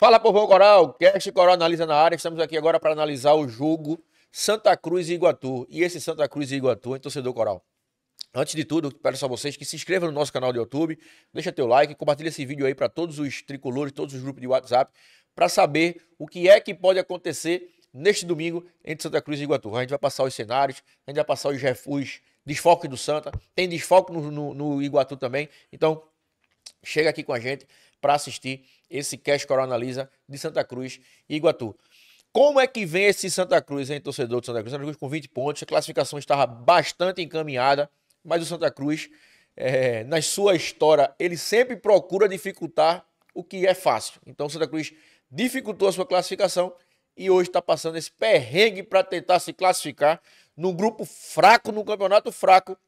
Fala, povo coral, Cast Coral analisa na área. Estamos aqui agora para analisar o jogo Santa Cruz e Iguatu. E esse Santa Cruz e Iguatu torcedor coral. Antes de tudo, peço a vocês que se inscrevam no nosso canal do YouTube, deixa teu like, compartilha esse vídeo aí para todos os tricolores, todos os grupos de WhatsApp, para saber o que é que pode acontecer neste domingo entre Santa Cruz e Iguatu. A gente vai passar os cenários, a gente vai passar os, refúgios desfoque do Santa, tem desfoque no, no, no Iguatu também. Então, chega aqui com a gente para assistir esse Cash Coronalisa de Santa Cruz e Iguatu. Como é que vem esse Santa Cruz, hein, torcedor de Santa Cruz? Santa Cruz com 20 pontos, a classificação estava bastante encaminhada, mas o Santa Cruz, é, na sua história, ele sempre procura dificultar o que é fácil. Então, o Santa Cruz dificultou a sua classificação e hoje está passando esse perrengue para tentar se classificar num grupo fraco, num campeonato fraco,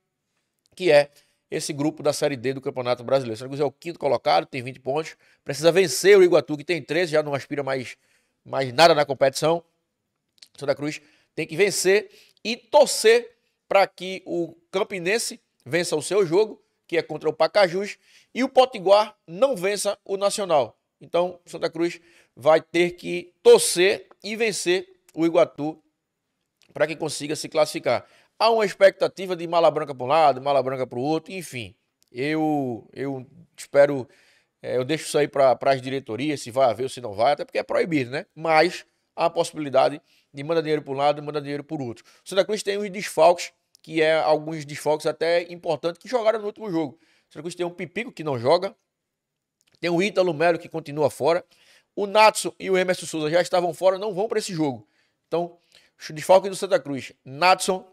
que é esse grupo da Série D do Campeonato Brasileiro. O Santa é o quinto colocado, tem 20 pontos, precisa vencer o Iguatu, que tem 13, já não aspira mais, mais nada na competição. Santa Cruz tem que vencer e torcer para que o Campinense vença o seu jogo, que é contra o Pacajus, e o Potiguar não vença o Nacional. Então, Santa Cruz vai ter que torcer e vencer o Iguatu para que consiga se classificar. Há uma expectativa de mala branca para um lado, mala branca para o outro, enfim. Eu, eu espero, é, eu deixo isso aí para as diretorias, se vai haver ou se não vai, até porque é proibido, né? Mas há a possibilidade de mandar dinheiro para um lado e mandar dinheiro para o outro. O Santa Cruz tem uns desfalques, que é alguns desfalques até importantes, que jogaram no último jogo. O Santa Cruz tem um Pipico que não joga, tem o Ítalo Melo que continua fora. O Natson e o Emerson Souza já estavam fora, não vão para esse jogo. Então, o desfalque do Santa Cruz, Natson,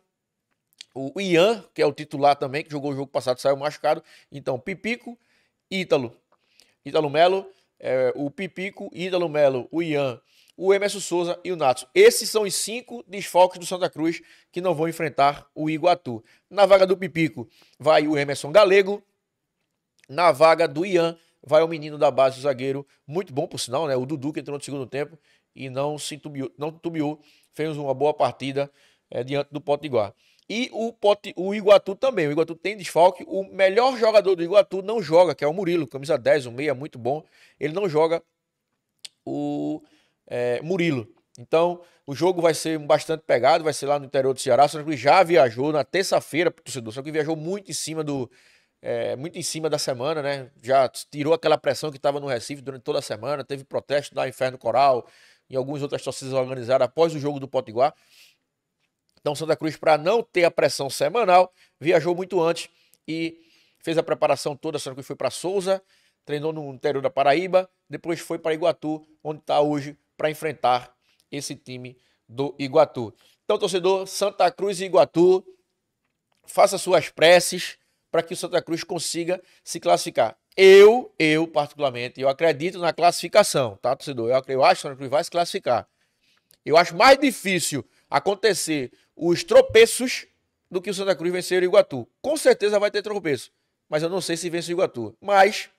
o Ian, que é o titular também, que jogou o jogo passado, saiu machucado. Então, Pipico, Ítalo, Ítalo Melo, é, o Pipico, Ítalo Melo, o Ian, o Emerson Souza e o Natson. Esses são os cinco desfalques do Santa Cruz que não vão enfrentar o Iguatu. Na vaga do Pipico vai o Emerson Galego. Na vaga do Ian vai o menino da base, o zagueiro, muito bom por sinal, né? O Dudu que entrou no segundo tempo e não se tubiou, não tubiou, fez uma boa partida é, diante do Potiguar. E o, Pote o Iguatu também, o Iguatu tem desfalque, o melhor jogador do Iguatu não joga, que é o Murilo, camisa 10, o um meia, muito bom, ele não joga o é, Murilo. Então, o jogo vai ser bastante pegado, vai ser lá no interior do Ceará, São que já viajou na terça-feira para o torcedor, só que viajou muito em cima do, é, muito em cima da semana, né? Já tirou aquela pressão que estava no Recife durante toda a semana. Teve protesto da Inferno Coral e algumas outras torcidas organizadas após o jogo do Potiguar. Então, Santa Cruz, para não ter a pressão semanal, viajou muito antes e fez a preparação toda. Santa Cruz foi para Souza, treinou no interior da Paraíba, depois foi para Iguatu, onde está hoje, para enfrentar esse time do Iguatu. Então, torcedor, Santa Cruz e Iguatu, faça suas preces para que o Santa Cruz consiga se classificar. Eu, eu particularmente, eu acredito na classificação, tá, torcedor? Eu, eu acho que o Santa Cruz vai se classificar. Eu acho mais difícil acontecer os tropeços do que o Santa Cruz vencer o Iguatu. Com certeza vai ter tropeço, mas eu não sei se vence o Iguatu. Mas,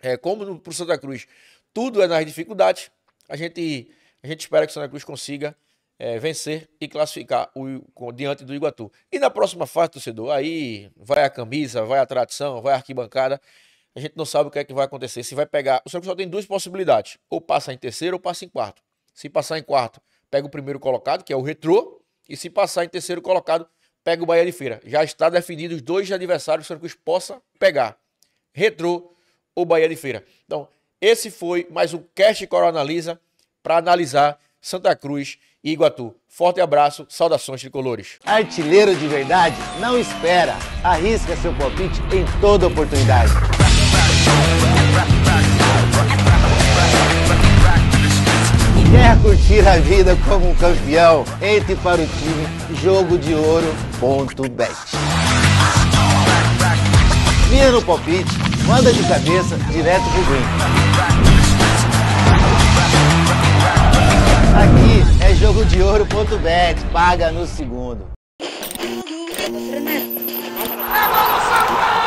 é, como para o Santa Cruz tudo é nas dificuldades, a gente, a gente espera que o Santa Cruz consiga é, vencer e classificar o, diante do Iguatu. E na próxima fase, torcedor, aí vai a camisa, vai a tradição, vai a arquibancada. A gente não sabe o que é que vai acontecer. Se vai pegar. O só tem duas possibilidades: ou passa em terceiro ou passa em quarto. Se passar em quarto, pega o primeiro colocado, que é o Retrô, e se passar em terceiro colocado, pega o Bahia de Feira. Já está definido os dois adversários que o senhor possa pegar: Retrô ou Bahia de Feira. Então, esse foi mais um Cast Coronalisa para analisar Santa Cruz e Iguatu. Forte abraço, saudações tricolores. Artilheiro de verdade não espera, arrisca seu palpite em toda oportunidade. Quer curtir a vida como um campeão? Entre para o time jogo de ouro.bet. Vira no palpite, manda de cabeça direto pro gringo. é jogodeouro.bet. Paga no segundo. É